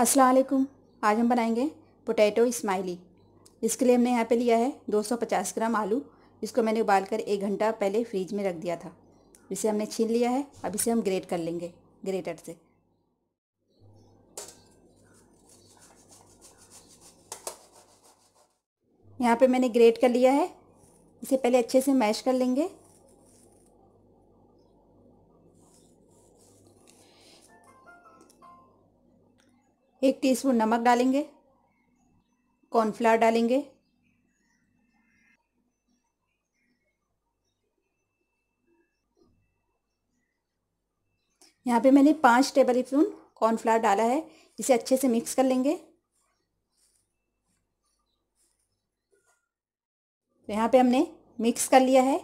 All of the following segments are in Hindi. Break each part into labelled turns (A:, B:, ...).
A: अस्सलाम वालेकुम आज हम बनाएंगे पोटैटो इस्माइली इसके लिए हमने यहाँ पे लिया है 250 ग्राम आलू इसको मैंने उबाल कर एक घंटा पहले फ्रिज में रख दिया था इसे हमने छीन लिया है अब इसे हम ग्रेट कर लेंगे ग्रेटर से यहाँ पे मैंने ग्रेट कर लिया है इसे पहले अच्छे से मैश कर लेंगे एक टीस्पून नमक डालेंगे कॉर्नफ्लावर डालेंगे यहाँ पे मैंने पाँच टेबल स्पून कॉर्नफ्लावर डाला है इसे अच्छे से मिक्स कर लेंगे तो यहाँ पे हमने मिक्स कर लिया है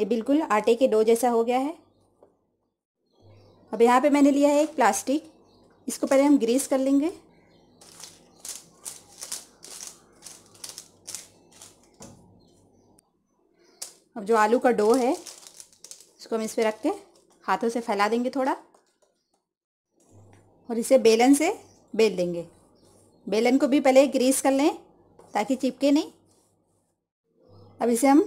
A: ये बिल्कुल आटे के डो जैसा हो गया है अब यहाँ पे मैंने लिया है एक प्लास्टिक इसको पहले हम ग्रीस कर लेंगे अब जो आलू का डो है इसको हम इस पर रख के हाथों से फैला देंगे थोड़ा और इसे बेलन से बेल देंगे बेलन को भी पहले ग्रीस कर लें ताकि चिपके नहीं अब इसे हम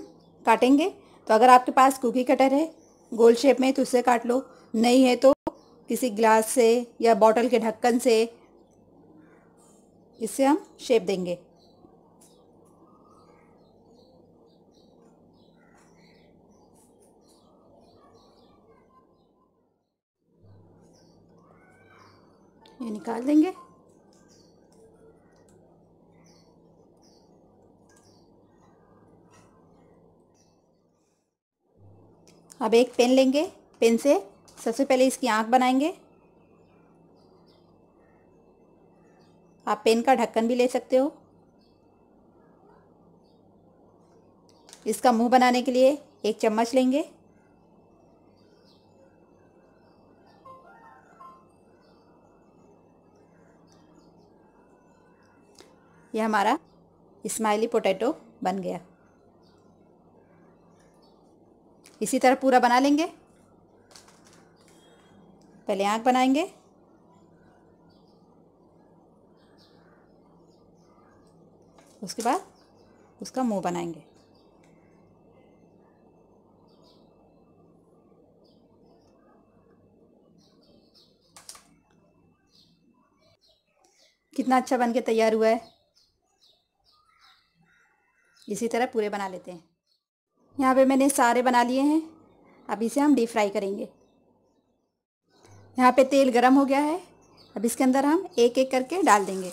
A: काटेंगे तो अगर आपके पास कुकी कटर है गोल शेप में तो उससे काट लो नहीं है तो किसी ग्लास से या बॉटल के ढक्कन से इससे हम शेप देंगे ये निकाल देंगे अब एक पेन लेंगे पेन से सबसे पहले इसकी आँख बनाएंगे आप पेन का ढक्कन भी ले सकते हो इसका मुंह बनाने के लिए एक चम्मच लेंगे यह हमारा स्माइली पोटैटो बन गया इसी तरह पूरा बना लेंगे पहले आँख बनाएंगे उसके बाद उसका मुंह बनाएंगे कितना अच्छा बनके तैयार हुआ है इसी तरह पूरे बना लेते हैं यहाँ पे मैंने सारे बना लिए हैं अब इसे हम डीप फ्राई करेंगे यहाँ पे तेल गरम हो गया है अब इसके अंदर हम एक एक करके डाल देंगे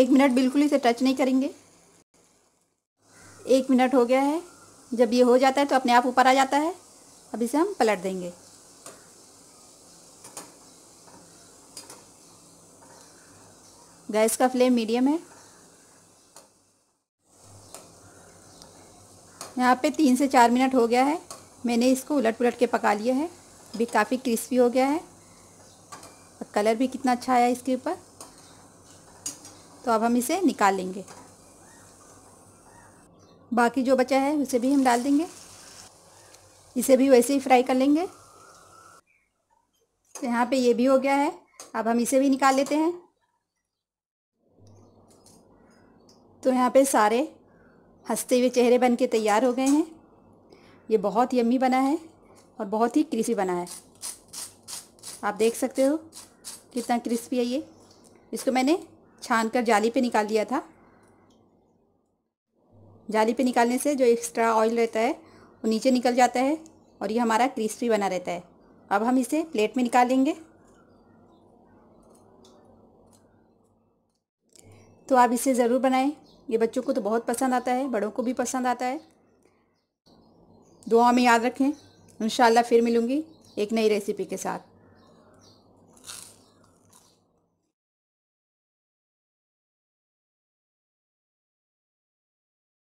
A: एक मिनट बिल्कुल इसे टच नहीं करेंगे एक मिनट हो गया है जब ये हो जाता है तो अपने आप ऊपर आ जाता है अब इसे हम पलट देंगे गैस का फ्लेम मीडियम है यहाँ पे तीन से चार मिनट हो गया है मैंने इसको उलट पुलट के पका लिया है भी काफ़ी क्रिस्पी हो गया है और कलर भी कितना अच्छा आया इसके ऊपर तो अब हम इसे निकाल लेंगे बाकी जो बचा है उसे भी हम डाल देंगे इसे भी वैसे ही फ्राई कर लेंगे तो यहाँ पे ये भी हो गया है अब हम इसे भी निकाल लेते हैं तो यहाँ पे सारे हंसते हुए चेहरे बन के तैयार हो गए हैं ये बहुत यम्मी बना है और बहुत ही क्रिस्पी बना है आप देख सकते हो कितना क्रिस्पी है ये इसको मैंने छान कर जाली पे निकाल दिया था जाली पे निकालने से जो एक्स्ट्रा ऑयल रहता है वो नीचे निकल जाता है और ये हमारा क्रिस्पी बना रहता है अब हम इसे प्लेट में निकालेंगे तो आप इसे ज़रूर बनाएं ये बच्चों को तो बहुत पसंद आता है बड़ों को भी पसंद आता है दुआ में याद रखें इन फिर मिलूँगी एक नई रेसिपी के साथ